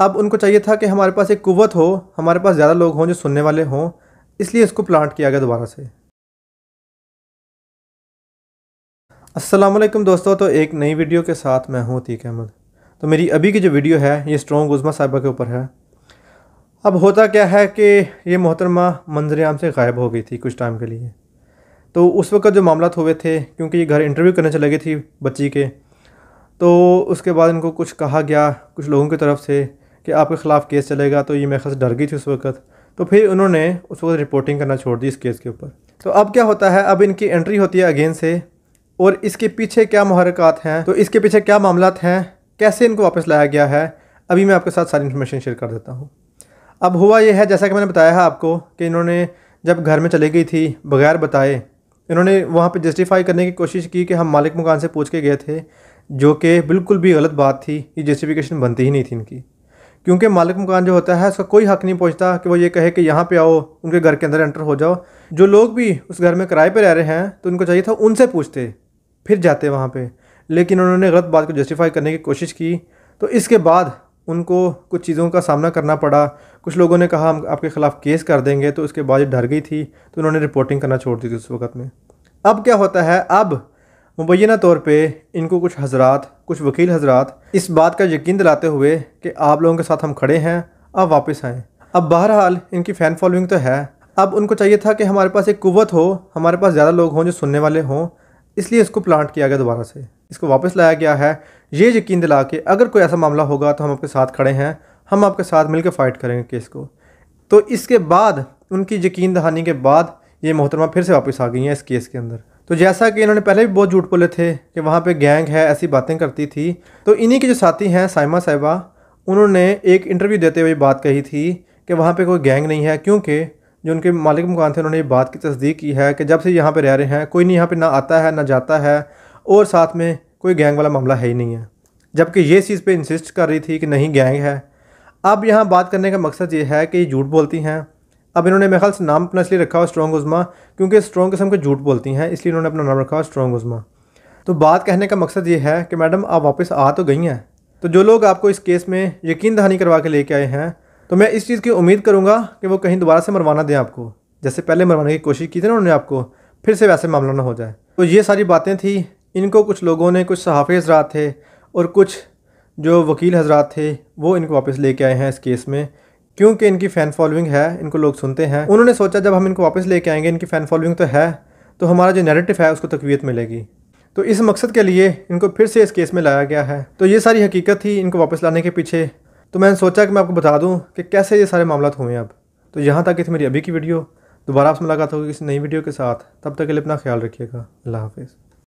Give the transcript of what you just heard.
अब उनको चाहिए था कि हमारे पास एक कुवत हो हमारे पास ज़्यादा लोग हों जो सुनने वाले हों इसलिए इसको प्लांट किया गया दोबारा से वालेकुम दोस्तों तो एक नई वीडियो के साथ मैं हूँ तीक अहमद तो मेरी अभी की जो वीडियो है ये स्ट्रॉन्ग उज़मा साहिबा के ऊपर है अब होता क्या है कि ये मोहतरमा मंजर आम से गायब हो गई थी कुछ टाइम के लिए तो उस वक्त जो मामला हुए थे क्योंकि ये घर इंटरव्यू करने चले गई थी बच्ची के तो उसके बाद इनको कुछ कहा गया कुछ लोगों की तरफ से कि आपके ख़िलाफ़ केस चलेगा तो ये मेरे खास डर गई थी उस वक्त तो फिर उन्होंने उस वक्त रिपोर्टिंग करना छोड़ दी इस केस के ऊपर तो अब क्या होता है अब इनकी एंट्री होती है अगेन से और इसके पीछे क्या महरक़ात हैं तो इसके पीछे क्या मामला हैं कैसे इनको वापस लाया गया है अभी मैं आपके साथ सारी इन्फॉर्मेशन शेयर कर देता हूँ अब हुआ यह है जैसा कि मैंने बताया है आपको कि इन्होंने जब घर में चली गई थी बगैर बताए इन्होंने वहाँ पे जस्टिफाई करने की कोशिश की कि हम मालिक मकान से पूछ के गए थे जो कि बिल्कुल भी गलत बात थी ये जस्टिफिकेशन बनती ही नहीं थी इनकी क्योंकि मालिक मकान जो होता है उसका कोई हक नहीं पहुँचता कि वो ये कहे कि यहाँ पे आओ उनके घर के अंदर एंटर हो जाओ जो लोग भी उस घर में किराए पर रह रहे हैं तो उनको चाहिए था उनसे पूछते फिर जाते वहाँ पर लेकिन उन्होंने गलत बात को जस्टिफाई करने की कोशिश की तो इसके बाद उनको कुछ चीज़ों का सामना करना पड़ा कुछ लोगों ने कहा हम आपके ख़िलाफ़ केस कर देंगे तो उसके बाद डर गई थी तो उन्होंने रिपोर्टिंग करना छोड़ दी थी उस वक्त में अब क्या होता है अब मुबैना तौर पर इनको कुछ हजरात कुछ वकील हजरात इस बात का यकीन दिलाते हुए कि आप लोगों के साथ हम खड़े हैं आप वापस आएँ अब बहरहाल इनकी फ़ैन फॉलोइंग तो है अब उनको चाहिए था कि हमारे पास एक कुत हो हमारे पास ज़्यादा लोग हों जो सुनने वाले हों इसलिए इसको प्लांट किया गया दोबारा से इसको वापस लाया गया है ये यकीन दिला के अगर कोई ऐसा मामला होगा तो हम आपके साथ खड़े हैं हम आपके साथ मिलकर फ़ाइट करेंगे केस को तो इसके बाद उनकी यकीन दहानी के बाद ये मोहतरमा फिर से वापस आ गई हैं इस केस के अंदर तो जैसा कि इन्होंने पहले भी बहुत झूठ बोले थे कि वहाँ पे गैंग है ऐसी बातें करती थी तो इन्हीं के जो साथी हैं साइमा साहिबा उन्होंने एक इंटरव्यू देते हुए बात कही थी कि वहाँ पर कोई गैंग नहीं है क्योंकि जो उनके मालिक मकान थे उन्होंने ये बात की तस्दीक की है कि जब से यहाँ पर रह रहे हैं कोई नहीं यहाँ पर ना आता है ना जाता है और साथ में कोई गैंग वाला मामला है ही नहीं है जबकि ये चीज़ पर इंसिस्ट कर रही थी कि नहीं गैंग है अब यहाँ बात करने का मकसद ये है कि ये झूठ बोलती हैं अब इन्होंने मेरे ख्याल से नाम अपना इसलिए रखा हुआ स्ट्रॉन्ग उज़मा क्योंकि स्ट्रॉन्ग किस्म के झूठ बोलती हैं इसलिए इन्होंने अपना नाम रखा हुआ स्ट्रॉन्ग उज़मा तो बात कहने का मकसद ये है कि मैडम आप वापस आ तो गई हैं तो जो लोग आपको इस केस में यकीन दहानी करवा के लेके आए हैं तो मैं इस चीज़ की उम्मीद करूँगा कि वो कहीं दोबारा से मरवाना दें आपको जैसे पहले मरवाने की कोशिश की थी ना उन्होंने आपको फिर से वैसे मामला ना हो जाए तो ये सारी बातें थी इनको कुछ लोगों ने कुछ सहाफ़ी हजरात थे और कुछ जो वकील हजरात थे वो इनको वापस लेके आए हैं इस केस में क्योंकि इनकी फ़ैन फॉलोइंग है इनको लोग सुनते हैं उन्होंने सोचा जब हम इनको वापस लेके आएंगे इनकी फ़ैन फॉलोइंग तो है तो हमारा जो नेरेटिव है उसको तकवीत मिलेगी तो इस मकसद के लिए इनको फिर से इस केस में लाया गया है तो ये सारी हकीकत थी इनको वापस लाने के पीछे तो मैंने सोचा कि मैं आपको बता दूँ कि कैसे ये सारे मामला हुए अब तो यहाँ तक थी मेरी अभी की वीडियो दोबारा आपसे मुलाकात होगी किसी नई वीडियो के साथ तब तक के लिए अपना ख्याल रखिएगा अल्लाह हाफिज़